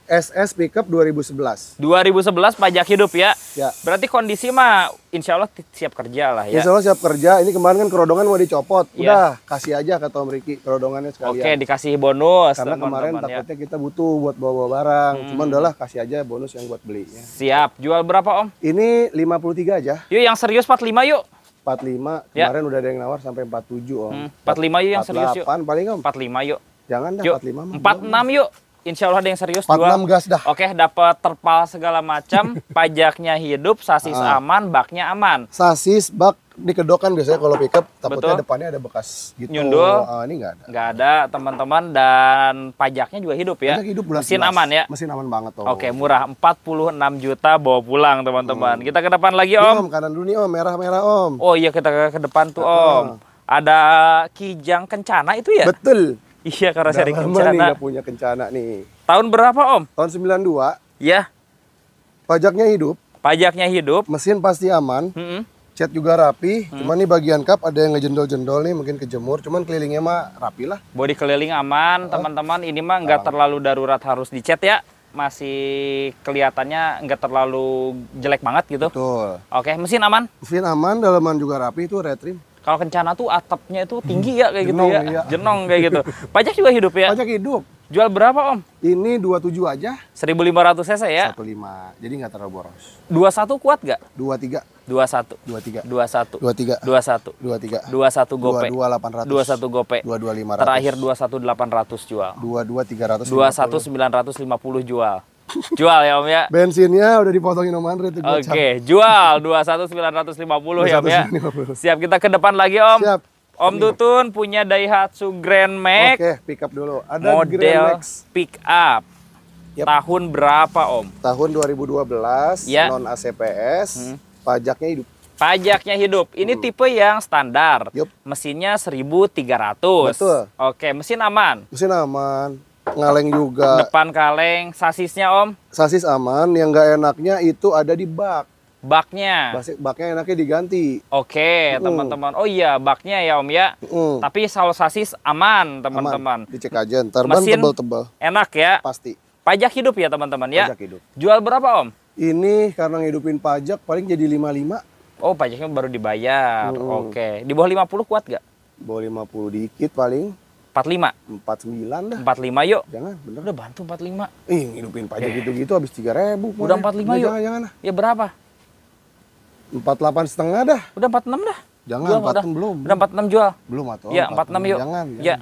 SS pickup 2011. 2011 pajak hidup ya. Ya. Berarti kondisi mah insya Allah siap kerja lah ya. Insya Allah siap kerja. Ini kemarin kan kerodongan mau dicopot. Iya. Udah ya. kasih aja ke Tom Riki kerodongannya sekalian. Oke dikasih bonus. Karena kemarin teman, ya. takutnya ya. kita butuh buat bawa-bawa barang. Hmm. Cuman udahlah kasih aja bonus yang buat beli. Ya. Siap. Jual berapa om? Ini 53 aja. Yuk yang serius 45 yuk. 45 ya. kemarin udah ada yang nawar sampai 47 om. Hmm, 45 yuk yang serius yuk. 48 paling om. 45 yuk. Jangan dah yuk. 45 mah. 46 yuk insya Allah ada yang serius. 46 dua, gas dah. Oke, dapat terpal segala macam, pajaknya hidup, sasis ah. aman, baknya aman. Sasis, bak dikedokan biasanya kalau pickup takutnya Betul. depannya ada bekas gitu. Nyundul. Ah, ini enggak ada. Enggak ada, teman-teman dan pajaknya juga hidup ya. Pajak hidup Mesin jelas. aman ya. Mesin aman banget tuh. Oke, murah 46 juta bawa pulang teman-teman. Hmm. Kita ke depan lagi, Om. om kanan dulu nih, Om, merah-merah, Om. Oh iya, kita ke depan tuh, Om. Ada Kijang Kencana itu ya? Betul. Iya, karena dari kencana. Nih, gak punya kencana nih. Tahun berapa, Om? Tahun 92. Iya. Pajaknya hidup. Pajaknya hidup. Mesin pasti aman. Mm -hmm. Cat juga rapi. Hmm. Cuman nih bagian kap ada yang ngejendol-jendol nih, mungkin kejemur. Cuman kelilingnya mah rapi lah. Bodi keliling aman, teman-teman. Oh. Ini mah nggak terlalu darurat harus dicat ya. Masih kelihatannya nggak terlalu jelek banget gitu. Betul. Oke, mesin aman? Mesin aman, dalaman juga rapi itu retrim. Kalau kencana tuh atapnya itu hmm. tinggi gitu ya kayak Jenong, gitu ya. ya. Jenong kayak gitu. Pajak juga hidup ya? Pajak hidup. Jual berapa, Om? Ini 27 aja. 1500 cc ya? 15. Jadi nggak terlalu boros. 21 kuat nggak? 23. 21. 23. 21. 23. 21. 23. 21 gope. 22 800. 21 gope. 22 500. Terakhir 21 800 jual. 22 300. 21 950 jual. Jual ya Om ya. Bensinnya udah dipotongin Om Andre jual Oke, okay, jual 21950 ya Om ya. Siap kita ke depan lagi Om. Siap. Om Dutun punya Daihatsu Grand Max. Oke, pick up dulu. Ada model Grand Max. pick up. Yep. Tahun berapa Om? Tahun 2012, ya. non ACPS, hmm. pajaknya hidup. Pajaknya hidup. Ini hmm. tipe yang standar. Yep. Mesinnya 1300. Betul. Oke, mesin aman. Mesin aman ngaleng juga. Depan kaleng, sasisnya Om? Sasis aman, yang nggak enaknya itu ada di bak. Baknya? Basis, baknya enaknya diganti. Oke, mm. teman-teman. Oh iya, baknya ya Om ya. Mm. Tapi saus sasis aman, teman-teman. Dicek aja, ntar ban tebal-tebal. Enak ya? Pasti. Pajak hidup ya, teman-teman ya? Pajak hidup. Jual berapa Om? Ini karena ngidupin pajak paling jadi lima lima Oh, pajaknya baru dibayar. Mm. Oke. Okay. Di bawah 50 kuat nggak bawah lima puluh dikit paling. 45. 49 dah. 45 yuk. Jangan, bener. Udah bantu 45. Ih, eh, hidupin pajak gitu-gitu habis 3 ribu. Udah mana? Udah 45 yuk. Jangan, jangan. Ya berapa? 48 setengah dah. Udah 46 dah. Jangan, jual, 46 udah. belum. Udah 46 jual. Belum atau? Ya, 46 yuk. Jangan, ya. jangan. Ya.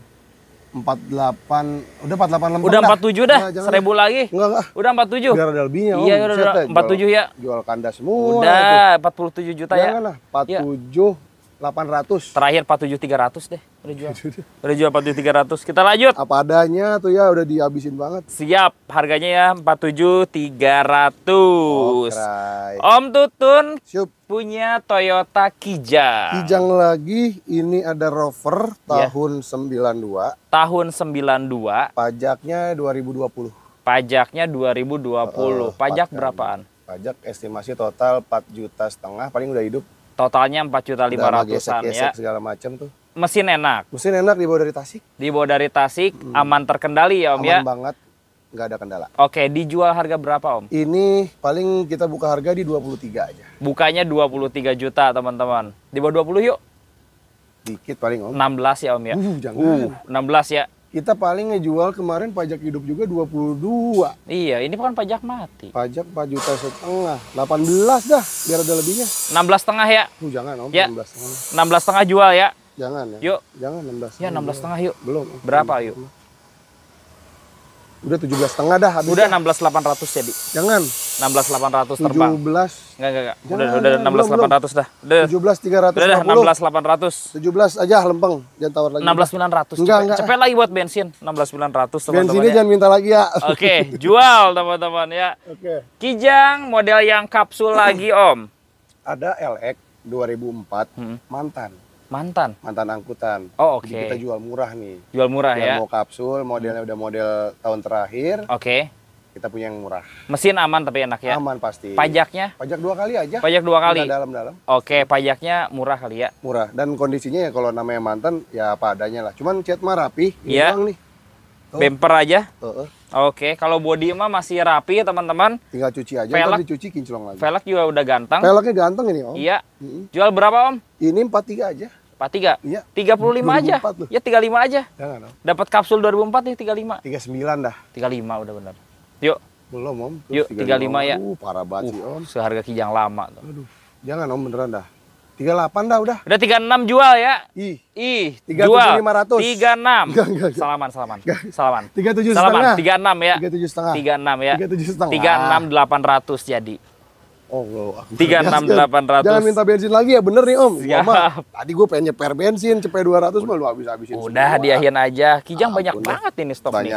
48 udah 48 lempeng udah 47 dah, dah. seribu lagi enggak, enggak. udah 47 biar ada lebihnya iya udah, udah 47 jual, ya jual kandas semua udah itu. 47 juta jangan ya jangan lah 47 ya. 800. Terakhir 47300 deh. Udah jual. udah jual 47300. Kita lanjut. Apa adanya tuh ya udah dihabisin banget. Siap. Harganya ya 47300. Oh, ratus Om Tutun Siup. punya Toyota Kijang. Kijang lagi ini ada Rover ya. tahun yeah. 92. Tahun 92. Pajaknya 2020. Pajaknya 2020. Uh, Pajak berapaan? Pajak estimasi total 4 juta setengah paling udah hidup Totalnya empat juta lima ratusan ya. segala macam tuh. Mesin enak. Mesin enak dibawa dari Tasik. Dibawa dari Tasik, hmm. aman terkendali ya Om aman ya. Aman banget, nggak ada kendala. Oke, dijual harga berapa Om? Ini paling kita buka harga di dua puluh tiga aja. Bukanya dua puluh tiga juta teman-teman. Di bawah puluh yuk. Dikit paling Om. Enam belas ya Om ya. Uh, jangan. Uh, 16 ya. Kita paling ngejual kemarin pajak hidup juga 22. Iya, ini bukan pajak mati. Pajak 4 juta setengah. 18 dah, biar ada lebihnya. 16 setengah ya? Uh, jangan om, ya. 16 setengah. 16 setengah jual ya? Jangan ya. Yuk. Jangan 16 ya, setengah. Ya 16 setengah yuk. Belum. Berapa yuk? Udah 17 setengah dah habis. Udah 16800 jadi. Ya, jangan. 16800 terbang. 17. Enggak enggak enggak. Udah Jangan, udah 16800 dah. Udah. 17300. Udah 16800. 17 aja lempeng, jangan tawar lagi. 16900. Enggak enggak. Cepet lagi buat bensin 16900 teman-teman. Bensinnya ya. jangan minta lagi ya. Oke, okay, jual teman-teman ya. Oke. Okay. Kijang model yang kapsul lagi, Om. Ada LX 2004 hmm. mantan. Mantan. Mantan angkutan. Oh, oke. Okay. kita jual murah nih. Jual murah jual ya. Mau kapsul, modelnya hmm. udah model tahun terakhir. Oke. Okay. Kita punya yang murah. Mesin aman tapi enak ya. Aman pasti. Pajaknya? Pajak dua kali aja. Pajak dua kali. dalam-dalam. Oke, pajaknya murah kali ya. Murah. Dan kondisinya ya kalau namanya mantan ya apa adanya lah. Cuman cat mah rapi, yeah. nih. Tuh. Bumper aja? Uh -uh. Oke, kalau body mah masih rapi ya teman-teman. Tinggal cuci aja, velg, dicuci kinclong lagi. Velg juga udah ganteng. Velgnya ganteng ini om. Iya. -hmm. Jual berapa om? Ini 43 aja. Pak tiga? Iya. Tiga puluh lima aja. Ya tiga lima aja. Jangan dong. Dapat kapsul 2004 nih tiga lima. Tiga sembilan dah. Tiga lima udah benar. Yuk. Belum om. Terus Yuk tiga lima ya. Uh, parah banget uh, om. Seharga kijang lama. Tuh. Aduh. Jangan om beneran dah. delapan dah udah. Udah enam jual ya? Ih. Ih, 37 jual. tiga 36. Enggak, enggak, enggak. Salaman, salaman. Enggak. Salaman. 37 salaman. setengah. enam ya. 37 setengah. 36 ya. 37 setengah. 36 800 jadi. Oh, tiga enam delapan ratus. Jangan minta bensin lagi ya, bener nih Om. Siap. tadi gue pengen nyeper bensin, cepet dua ratus malu habis habisin. Udah semua. diahin aja. Kijang ah, banyak bener. Ya. banget ini stok banyak.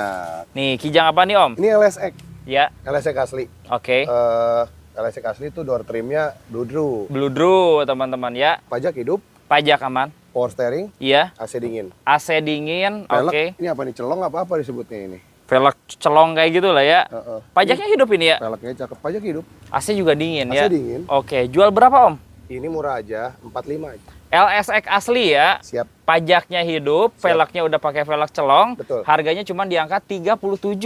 nih. Nih kijang apa nih Om? Ini LSX. Ya. LSX asli. Oke. Okay. Uh, eh, LSX asli itu door trimnya blue blue Bludru teman-teman ya. Pajak hidup. Pajak aman. Power steering. Iya. AC dingin. AC dingin. Oke. Okay. Ini apa nih celong apa apa disebutnya ini? velg celong kayak gitu lah ya. Uh, uh. Pajaknya hidup ini ya? Velgnya cakep, pajak hidup. AC juga dingin AC ya? AC dingin. Oke, jual berapa om? Ini murah aja, 45 aja. LSX asli ya? Siap. Pajaknya hidup, Siap. velgnya udah pakai velg celong. Betul. Harganya cuma di angka 37.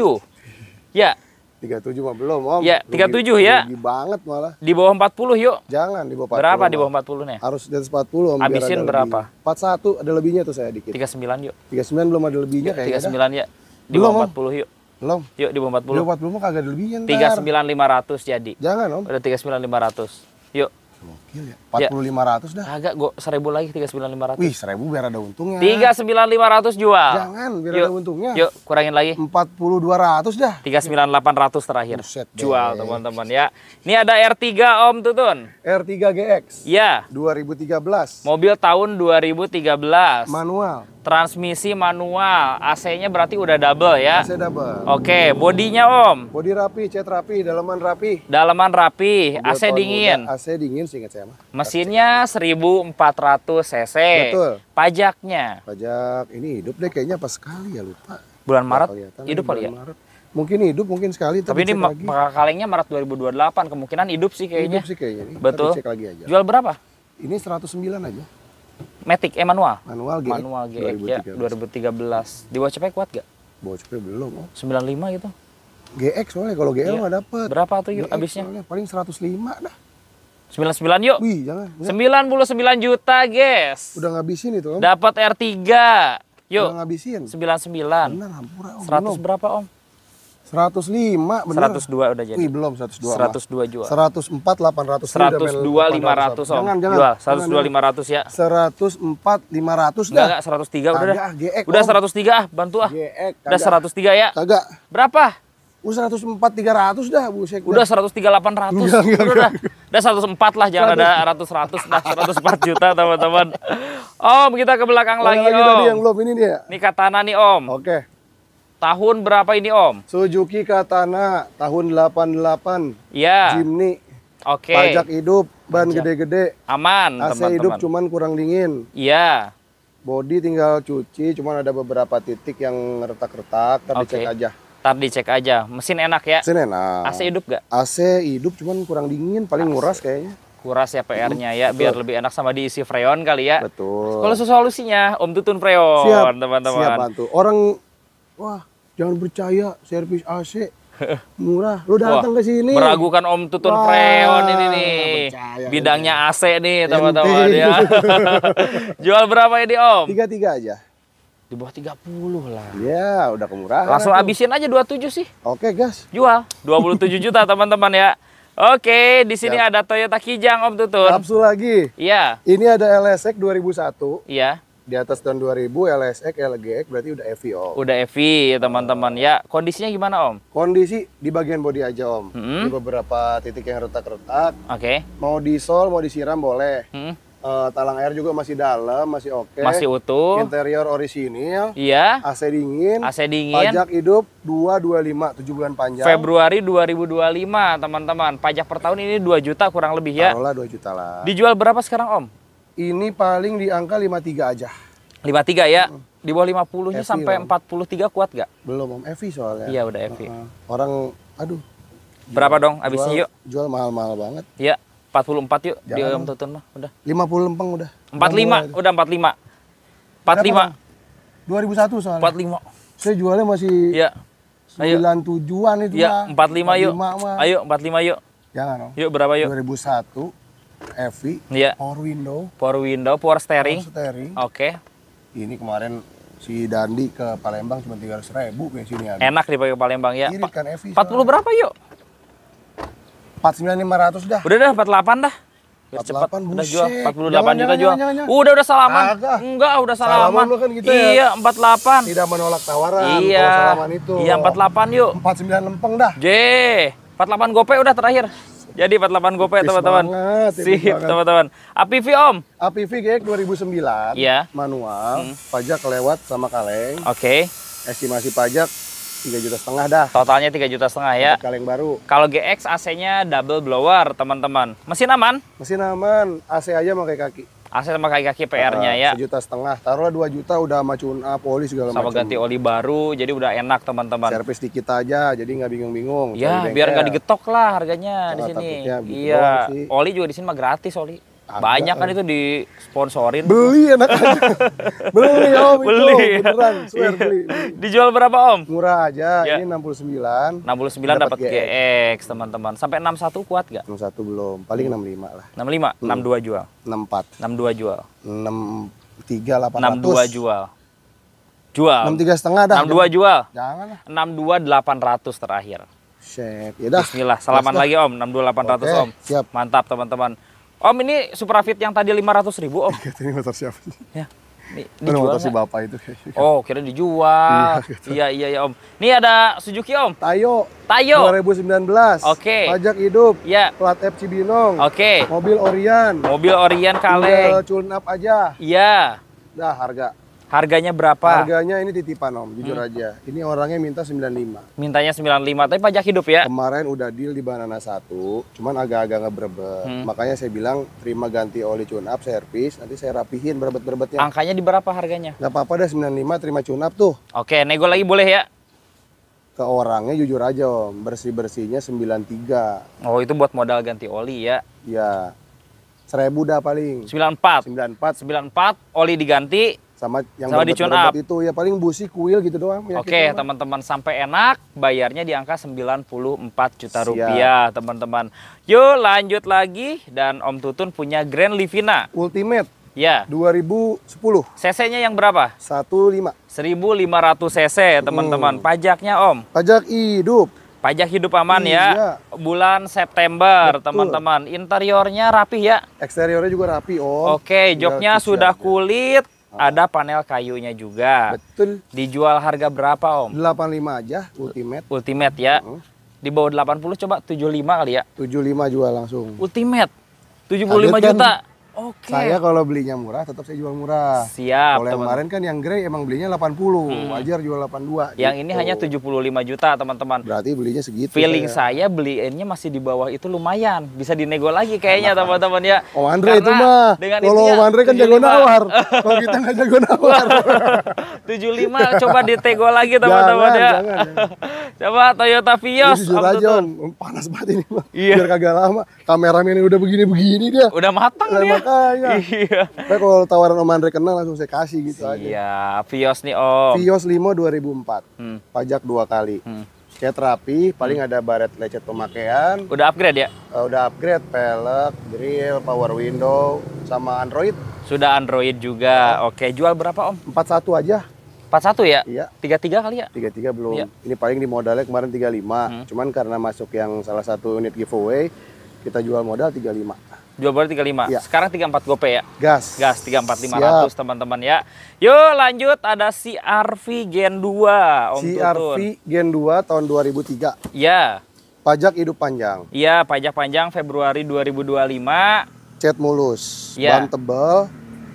ya. 37 mah belum om. Ya, 37 rugi, ya. Lugi banget malah. Di bawah 40 yuk. Jangan di bawah 40. Berapa om. di bawah 40 nih? Harus di atas 40 om. Habisin berapa? Lebih. 41 ada lebihnya tuh saya dikit. 39 yuk. 39 belum ada lebihnya kayaknya. 39 ya. Di bawah 40 yuk. Belum. Yuk di bawah 40. Di bawah 40 mah kagak lebihin. 39500 jadi. Jangan, Om. Udah 39500. Yuk. Gokil ya. 4500 ya. ratus dah. Kagak, gua seribu lagi tiga 39500. Wih, 1000 biar ada untungnya. ratus jual. Jangan, biar yuk, ada untungnya. Yuk, kurangin lagi. ratus dah. ratus terakhir. Buset jual, teman-teman ya. Ini ada r tiga Om Tutun. R3 GX. Ya. tiga belas, Mobil tahun dua ribu tiga belas, Manual. Transmisi manual, AC-nya berarti udah double ya? AC double. Oke, okay. bodinya Om? Bodi rapi, cat rapi, daleman rapi. daleman rapi, AC dingin. Muda, AC dingin ingat saya mah. Mesinnya 1400 cc. Betul. Pajaknya? Pajak ini hidup deh kayaknya pas sekali ya lupa. Bulan Maret Kelihatan hidup kali ya? Maret. Mungkin hidup, mungkin sekali. Tapi ini kalengnya Maret 2028, kemungkinan hidup sih kayaknya. Hidup sih kayaknya. Betul. cek lagi aja. Jual berapa? Ini 109 aja. Matic eh manual. Manual GX. Manual GX 2013. ya 2013. Di bawah cepet kuat gak? Bawah cepet belum. Oh. 95 gitu. GX soalnya kalau GL iya. nggak iya. dapet. Berapa tuh GX abisnya? Soalnya, paling 105 dah. 99 yuk. Wih, jangan. Ya. 99 juta, guys. Udah ngabisin itu, Om. Dapat R3. Yuk. Udah ngabisin. 99. Benar, hampura, Om. 100 belum. berapa, Om? 105 benar. 102 udah jadi. Wih, belum 102. 102 jual. 104 800. 102 500 om. Jangan, jangan. Jual 102 500 ya. 104 500 dah. Enggak, 103 udah dah. GX, e udah 103 ah, bantu ah. GX, e udah 103 ya. Kagak. Berapa? Udah 104 300 dah, Bu. Udah 103 800. Enggak, enggak, udah dah. Udah 104 lah, jangan 100. ada 100 100 dah 104 juta, teman-teman. Om, kita ke belakang lagi, lagi Om. Tadi yang belum ini nih ya. Ini katana nih, Om. Oke. Okay. Tahun berapa ini Om? Suzuki Katana tahun 88. Iya. Jimny. Oke. Okay. Pajak hidup, ban gede-gede. Aman, AC teman-teman. hidup cuman kurang dingin. Iya. Body tinggal cuci, cuman ada beberapa titik yang retak-retak, tapi okay. cek aja. Ntar dicek aja. Mesin enak ya? Mesin enak. AC hidup gak? AC hidup cuman kurang dingin, paling nguras kayaknya. Kuras ya PR-nya ya, Betul. biar lebih enak sama diisi freon kali ya. Betul. Kalau solusinya Om Tutun freon, teman-teman. Siap, teman siap bantu. Orang, wah jangan percaya servis AC murah. Lu datang ke sini. Meragukan Om Tutun Wah, Freon ini nih. Percaya, Bidangnya ya. AC nih teman-teman ya. Jual berapa ini Om? Tiga tiga aja. Di bawah 30 lah. Ya, udah kemurahan. Langsung tuh. aja aja 27 sih. Oke, gas. Jual 27 juta teman-teman ya. Oke, di sini ya. ada Toyota Kijang Om Tutun. Kapsul lagi. Iya. Ini ada LSX 2001. E iya di atas tahun 2000 LSX, LGX berarti udah EV om. Udah EV ya teman-teman. Ya kondisinya gimana om? Kondisi di bagian bodi aja om. Hmm. Di beberapa titik yang retak-retak. Oke. Okay. Mau disol, mau disiram boleh. Hmm. Uh, talang air juga masih dalam, masih oke. Okay. Masih utuh. Interior orisinil. Iya. AC dingin. AC dingin. Pajak hidup 225 tujuh bulan panjang. Februari 2025, teman-teman. Pajak per tahun ini dua juta kurang lebih ya. Taruhlah 2 juta lah. Dijual berapa sekarang, Om? Ini paling di angka 53 aja. 53 ya? Hmm. Di bawah 50-nya sampai om. 43 kuat gak? Belum Om, Evi soalnya. Iya udah Evi. Uh, orang, aduh. Berapa jual, dong habisnya yuk? Jual mahal-mahal banget. Iya, 44 yuk Jangan. di Om Tutun mah udah. 50 lempeng udah. 45, 45 udah 45. 45. 2001 soalnya. 45. Saya jualnya masih Iya. 97-an itu ya. 45 45 yuk. Ayo 45 yuk. Jangan Om. Yuk berapa yuk? 2001 EV, yeah. power window, power window, power steering. Power steering. Oke. Okay. Ini kemarin si Dandi ke Palembang cuma tiga ratus ribu bensinnya. Enak dipakai ke Palembang ya. Irit kan EV. Empat puluh berapa yuk? Empat sembilan lima ratus dah. Udah dah empat delapan dah. Biar 48, cepat. udah jual 48 jangan, juta jual. Jangan, jangan, udah udah salaman. Agak. Enggak, udah salaman. salaman kan gitu ya. iya, ya. 48. Tidak menolak tawaran iya. kalau salaman itu. Iya, 48 yuk. 49 lempeng dah. J, 48 gope udah terakhir. Jadi 48 GoPay ya, teman-teman. Sip teman-teman. APV Om. APV GX 2009. Ya. Manual, hmm. pajak lewat sama kaleng. Oke. Okay. Estimasi pajak 3 juta setengah dah. Totalnya 3 juta setengah ya. kaleng baru. Kalau GX AC-nya double blower teman-teman. Mesin aman? Mesin aman. AC aja pakai kaki. AC sama kaki-kaki PR-nya ah, ya. Sejuta setengah, taruhlah dua juta udah sama tune up, ah, oli segala macam. Sama ganti oli baru, jadi udah enak teman-teman. Servis dikit aja, jadi nggak bingung-bingung. Iya. biar nggak digetok lah harganya di ah, sini. Gitu iya, oli juga di sini mah gratis oli. Banyak kan itu disponsorin. Beli tuh. enak aja. beli om beli. itu beneran, swear iya. beli, beli. Dijual berapa om? Murah aja, ya. ini 69. 69 dapat GX, GX teman-teman. Sampai 61 kuat gak? 61 belum, paling hmm. 65 lah. 65, hmm. 62 jual? 64. 62 jual? 63 800. 62 jual. Jual. 63 setengah dah. 62 jual. jual. Jangan lah. 62 800 terakhir. Set. Ya dah. Bismillah. Selamat lagi Om. 62 800 okay. Om. Siap. Mantap teman-teman. Om ini Fit yang tadi 500 ribu Om? ini iya, motor siapa sih? Ya. Ini motor si bapak itu kayaknya. Oh, kira dijual. Iya, gitu. Iya, iya, iya, Om. Ini ada Suzuki, Om. Tayo. Tayo. 2019. Oke. Okay. Pajak hidup. Iya. Plat F Cibinong. Oke. Okay. Mobil Orion. Mobil Orion kaleng. Tinggal culin up aja. Iya. Dah harga Harganya berapa? Harganya ini titipan om, jujur hmm. aja. Ini orangnya minta 95. Mintanya 95, tapi pajak hidup ya? Kemarin udah deal di Banana satu, cuman agak-agak ngeberbet. Hmm. Makanya saya bilang terima ganti oli tune up, servis, nanti saya rapihin berbet-berbetnya. Angkanya di berapa harganya? Gak apa-apa deh 95 terima tune up tuh. Oke, nego lagi boleh ya? Ke orangnya jujur aja om, bersih-bersihnya 93. Oh itu buat modal ganti oli ya? Iya. Seribu dah paling. 94? 94. 94, oli diganti, sama yang sama di tune up itu ya paling busi kuil gitu doang ya oke okay, gitu. teman-teman sampai enak bayarnya di angka 94 juta rupiah teman-teman yuk lanjut lagi dan Om Tutun punya Grand Livina Ultimate Ya. 2010. CC-nya yang berapa? 15. 1500 cc, teman-teman. Hmm. Pajaknya, Om? Pajak hidup. Pajak hidup aman ya. iya. ya. Bulan September, teman-teman. Interiornya rapi ya? Eksteriornya juga rapi, Om. Oke, joknya sudah kulit, Oh. ada panel kayunya juga. Betul. Dijual harga berapa, Om? 85 aja ultimate. Ultimate ya. Uh -huh. Di bawah 80 coba 75 kali ya. 75 jual langsung. Ultimate. 75 Lanjutkan. juta. Kan? Okay. Saya kalau belinya murah tetap saya jual murah. Siap. Kalau yang kemarin kan yang grey emang belinya 80, hmm. wajar jual 82. Yang gitu. ini hanya 75 juta, teman-teman. Berarti belinya segitu. Feeling saya, saya beliinnya masih di bawah itu lumayan, bisa dinego lagi kayaknya kan? teman-teman ya. Oh Andre Karena itu mah. Kalau Om Andre kan jago nawar. kalau kita nggak jago nawar. 75 coba ditego lagi teman-teman ya. coba Toyota Vios. jujur aja om, panas banget ini mah. Iya. Biar kagak lama. ini udah begini-begini dia. Udah matang nih dia. Makanya. Iya. Tapi kalau tawaran Om Andre kenal langsung saya kasih gitu iya. aja. Iya, Vios nih Om. Vios Limo 2004. Hmm. Pajak dua kali. Hmm. Kayak terapi, paling ada baret lecet pemakaian. Udah upgrade ya? Uh, udah upgrade, pelek, grill, power window, sama Android. Sudah Android juga. Iya. Oke, jual berapa Om? 41 aja satu ya? Iya. tiga kali ya? tiga tiga belum. Iya. Ini paling di modalnya kemarin 35. Hmm. Cuman karena masuk yang salah satu unit giveaway, kita jual modal tiga lima. Jual modal tiga lima, iya. Sekarang tiga empat gope ya? Gas. Gas tiga empat lima ratus teman-teman ya. Yuk lanjut ada CRV Gen dua, Om CRV Gen dua tahun dua ribu tiga. Iya. Pajak hidup panjang. Iya, pajak panjang Februari dua dua ribu lima. Cat mulus, ya. ban tebal,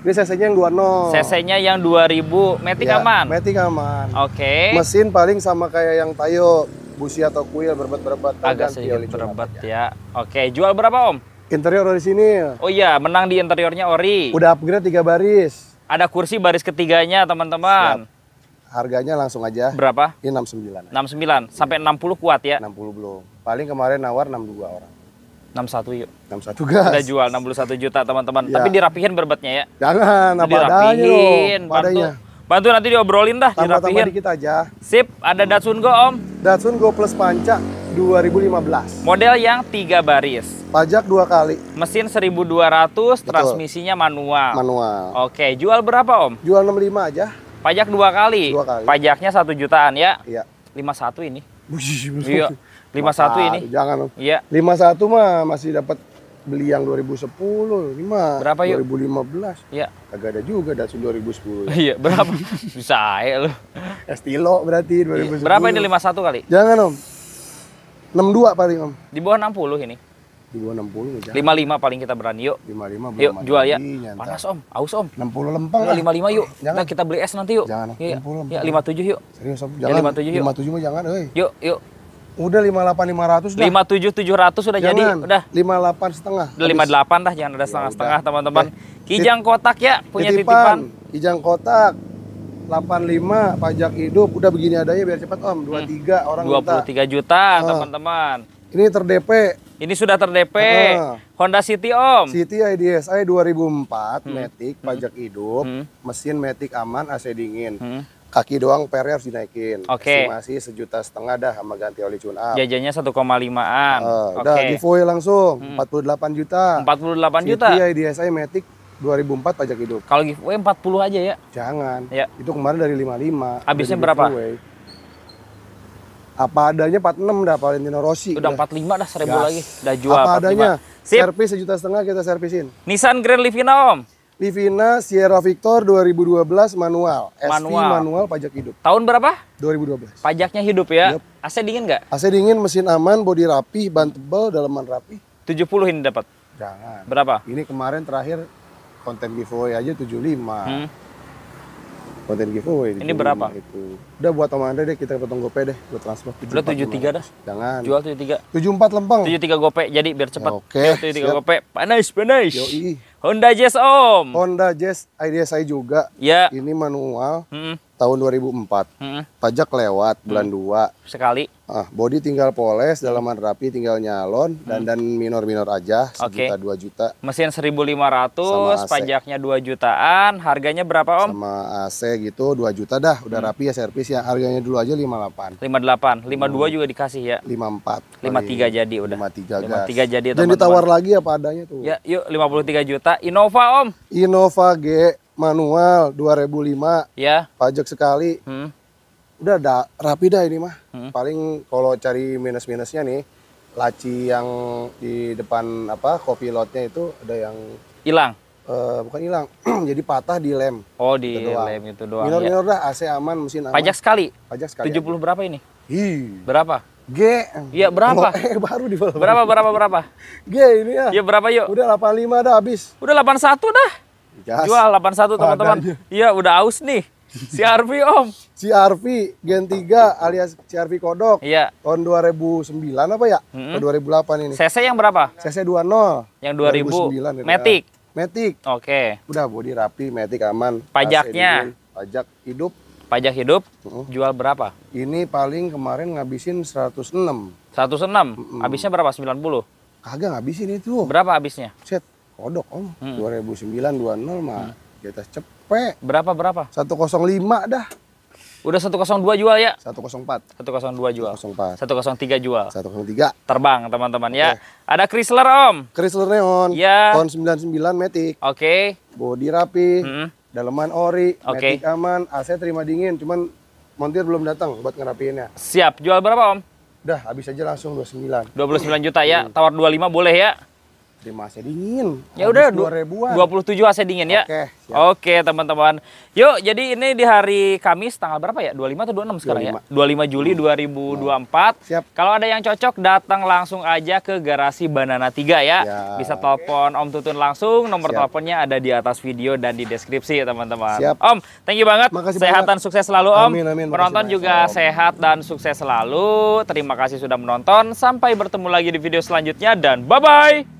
ini CC-nya yang 20. CC-nya yang 2000, metik ya, aman. Metik aman. Oke. Okay. Mesin paling sama kayak yang Tayo, busi atau kuil berbet-berbet agak kan, sedikit berbet ya. ya. Oke, jual berapa, Om? Interior di sini. Oh iya, menang di interiornya ori. Udah upgrade tiga baris. Ada kursi baris ketiganya, teman-teman. Harganya langsung aja. Berapa? Ini 69. Aja. 69 sampai 60 kuat ya. 60 belum. Paling kemarin nawar 62 orang enam satu yuk. 61 gas. Kita jual satu juta teman-teman. Ya. Tapi dirapihin berbatnya ya. Jangan, apa dirapihin, adanya Bantu, bantu nanti diobrolin dah, Tambah -tambah dirapihin. dikit aja. Sip, ada Datsun Go Om. Datsun Go Plus Panca 2015. Model yang tiga baris. Pajak dua kali. Mesin 1200, Betul. transmisinya manual. Manual. Oke, jual berapa Om? Jual enam lima aja. Pajak dua kali. kali. Pajaknya satu jutaan ya? Iya. satu ini. Iya lima satu ini. Jangan om. Iya. satu mah masih dapat beli yang dua ribu sepuluh, lima berapa yuk? 2015 iya agak ada juga dua ribu sepuluh. iya berapa bisa ya lo Estilo berarti 2010 iya. berapa ini lima satu kali jangan om dua paling om di bawah puluh ini di bawah 60 jangan. 55 paling kita berani yuk 55 belum yuk jual ya nyantar. panas om aus om 60 lempeng lima 55 yuk jangan. nah kita beli es nanti yuk jangan om. Ya, lima tujuh yuk serius om iya, jangan lima tujuh, yuk 57 mah jangan yuk yuk Udah 58 500 dah. 57 700 udah jangan. jadi, udah. 58 setengah. Udah 58 dah, jangan ada setengah-setengah ya, teman-teman. Kijang kotak ya punya titipan. titipan. Kijang kotak. 85 pajak hidup udah begini adanya biar cepat Om. 23 hmm. orang 23 tiga juta ah. teman-teman. Uh. Ini terdp. Ini sudah terdp. Uh. Ah. Honda City Om. City IDSI 2004 hmm. Matic hmm. pajak hidup, hmm. mesin Matic aman, AC dingin. Hmm kaki doang PR harus dinaikin. Oke. Okay. Estimasi sejuta setengah dah sama ganti oli tune up. Jajannya 1,5-an. Uh, eh, Oke. okay. Udah giveaway langsung hmm. 48 juta. 48 juta. CTI DSI Matic 2004 pajak hidup. Kalau giveaway 40 aja ya? Jangan. Ya. Itu kemarin dari 55. Habisnya berapa? Apa adanya 46 dah Valentino Rossi. Udah, udah. 45 dah 1000 Gas. lagi. Udah jual Apa 45. adanya. Servis sejuta setengah kita servisin. Nissan Grand Livina Om. Livina Sierra Victor 2012 manual. SV manual. pajak hidup. Tahun berapa? 2012. Pajaknya hidup ya. Yep. AC dingin nggak? AC dingin, mesin aman, bodi rapi, ban tebal, daleman rapi. 70 ini dapat? Jangan. Berapa? Ini kemarin terakhir konten giveaway aja 75. Hmm konten giveaway. Ini berapa? Itu. Udah buat Om Andre deh kita potong gope deh buat transport. tujuh tiga dah. Jangan. Jual tujuh tiga tujuh empat lempeng. tujuh tiga gope jadi biar cepat. Ya, Oke. Okay. tujuh tiga gope. Panas panas. Honda Jazz Om. Honda Jazz idea saya juga. Ya. Ini manual. -hmm tahun 2004 hmm. pajak lewat mm. bulan hmm. 2 sekali ah body tinggal poles dalaman rapi tinggal nyalon hmm. dan mm. dan minor minor aja sekitar dua 2 juta mesin 1500 pajaknya 2 jutaan harganya berapa om sama AC gitu 2 juta dah udah hmm. rapi ya servis ya harganya dulu aja 58 58 52 hmm. juga dikasih ya 54 53 jadi udah 53 gas. 53 jadi dan teman ditawar lagi apa adanya tuh ya yuk 53 juta Innova om Innova G manual 2005 ya pajak sekali hmm. udah da, rapi dah ini mah hmm. paling kalau cari minus minusnya nih laci yang di depan apa kopi lotnya itu ada yang hilang uh, bukan hilang jadi patah di lem oh di gitu lem itu doang minor ya. dah AC aman mesin aman pajak sekali pajak sekali tujuh puluh berapa ini Hi. berapa G. Iya berapa? eh, baru di Berapa berapa berapa? G ini ya. Iya berapa yuk? Udah lima dah habis. Udah satu dah. Gas. Jual 81 teman-teman. Iya, udah aus nih. CRV Om. CRV Gen 3 alias CRV Kodok. Iya. Tahun 2009 apa ya? Mm -hmm. 2008 ini. CC yang berapa? CC 20. Yang 2000. 2009. Matic. Ya. Matic. Oke. Okay. Udah body rapi, Matic aman. Pajaknya. Pajak hidup. Pajak hidup. Uh. Jual berapa? Ini paling kemarin ngabisin 106. 106. Mm -hmm. Habisnya berapa? 90. Kagak ngabisin itu. Berapa habisnya? Set kodok om hmm. 2009 20 mah hmm. di atas cepet berapa berapa 105 dah Udah 102 jual ya? 104. 102 jual. 104. 103 jual. 103. Terbang teman-teman okay. ya. Ada Chrysler Om. Chrysler Neon. Ya. Tahun 99 Matic. Oke. Okay. Bodi rapi. -hmm. Daleman ori. Okay. Matic aman. AC terima dingin. Cuman montir belum datang buat ngerapiinnya. Siap. Jual berapa Om? Udah habis aja langsung 29. 29 juta ya. Hmm. Tawar 25 boleh ya? terima AC dingin. Ya udah dua ribu Dua puluh tujuh AC dingin ya. Oke. Siap. Oke teman-teman. Yuk jadi ini di hari Kamis tanggal berapa ya? 25 atau 26 sekarang 25. ya? 25 Juli hmm. 2024. Siap. Kalau ada yang cocok datang langsung aja ke garasi Banana 3 ya. ya. Bisa telepon Om Tutun langsung. Nomor Siap. teleponnya ada di atas video dan di deskripsi ya, teman-teman. Om, thank you banget. Makasih sehat dan sukses selalu Om. Amin amin. Penonton juga banyak, sehat dan sukses selalu. Terima kasih sudah menonton. Sampai bertemu lagi di video selanjutnya dan bye bye.